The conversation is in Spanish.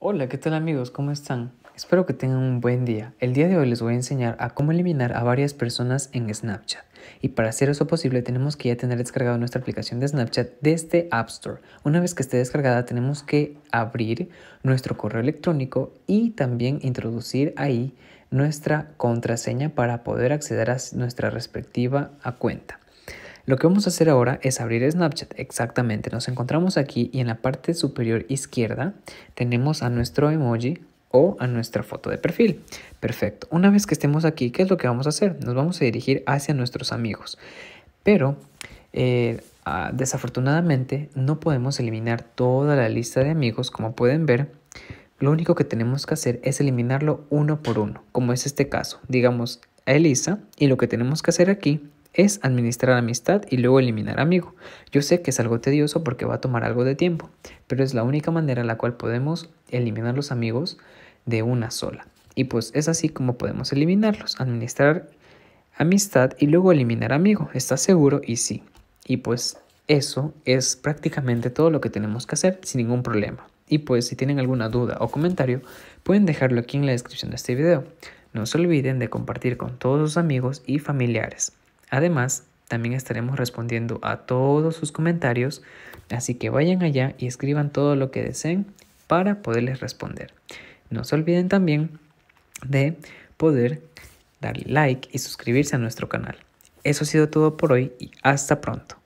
Hola, ¿qué tal amigos? ¿Cómo están? Espero que tengan un buen día. El día de hoy les voy a enseñar a cómo eliminar a varias personas en Snapchat. Y para hacer eso posible tenemos que ya tener descargada nuestra aplicación de Snapchat desde App Store. Una vez que esté descargada tenemos que abrir nuestro correo electrónico y también introducir ahí nuestra contraseña para poder acceder a nuestra respectiva cuenta. Lo que vamos a hacer ahora es abrir Snapchat. Exactamente, nos encontramos aquí y en la parte superior izquierda tenemos a nuestro emoji o a nuestra foto de perfil. Perfecto. Una vez que estemos aquí, ¿qué es lo que vamos a hacer? Nos vamos a dirigir hacia nuestros amigos. Pero eh, ah, desafortunadamente no podemos eliminar toda la lista de amigos, como pueden ver. Lo único que tenemos que hacer es eliminarlo uno por uno, como es este caso. Digamos, a Elisa, y lo que tenemos que hacer aquí es administrar amistad y luego eliminar amigo. Yo sé que es algo tedioso porque va a tomar algo de tiempo, pero es la única manera en la cual podemos eliminar los amigos de una sola. Y pues es así como podemos eliminarlos, administrar amistad y luego eliminar amigo. ¿Estás seguro? Y sí. Y pues eso es prácticamente todo lo que tenemos que hacer sin ningún problema. Y pues si tienen alguna duda o comentario, pueden dejarlo aquí en la descripción de este video. No se olviden de compartir con todos sus amigos y familiares. Además, también estaremos respondiendo a todos sus comentarios, así que vayan allá y escriban todo lo que deseen para poderles responder. No se olviden también de poder darle like y suscribirse a nuestro canal. Eso ha sido todo por hoy y hasta pronto.